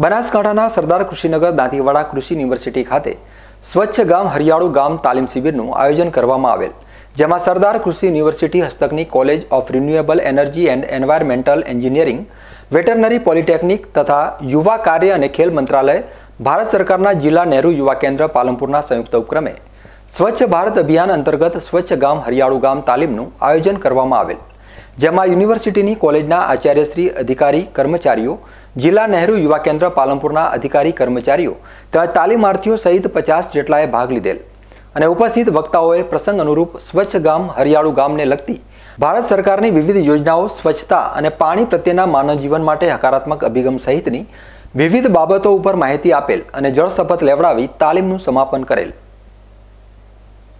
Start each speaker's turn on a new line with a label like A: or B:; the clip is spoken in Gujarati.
A: બનાસકાંઠાના સરદાર કૃષિનગર દાંતીવાડા કૃષિ યુનિવર્સિટી ખાતે સ્વચ્છ ગામ હરિયાળું ગામ તાલીમ શિબિરનું આયોજન કરવામાં આવેલ જેમાં સરદાર કૃષિ યુનિવર્સિટી હસ્તકની college of renewable energy and environmental engineering veterinary polytechnic તથા યુવા કાર્ય અને ખેલ મંત્રાલય ભારત સરકારના જિલ્લા નહેરુ યુવા કેન્દ્ર પાલનપુરના સંયુક્ત ઉપક્રમે સ્વચ્છ ભારત અભિયાન અંતર્ગત સ્વચ્છ ગામ હરિયાળું ગામ તાલીમનું આયોજન કરવામાં આવેલ જેમાં યુનિવર્સિટીની કોલેજના આચાર્યશ્રી અધિકારી કર્મચારીઓ જિલ્લા નહેરુ યુવા કેન્દ્ર પાલનપુરના અધિકારી કર્મચારીઓ તેમજ તાલીમાર્થીઓ સહિત પચાસ જેટલાએ ભાગ લીધેલ અને ઉપસ્થિત વક્તાઓએ પ્રસંગ અનુરૂપ સ્વચ્છ ગામ હરિયાળું ગામને લગતી ભારત સરકારની વિવિધ યોજનાઓ સ્વચ્છતા અને પાણી પ્રત્યેના માનવજીવન માટે હકારાત્મક અભિગમ સહિતની વિવિધ બાબતો ઉપર માહિતી આપેલ અને જળ શપથ લેવડાવી તાલીમનું સમાપન કરેલ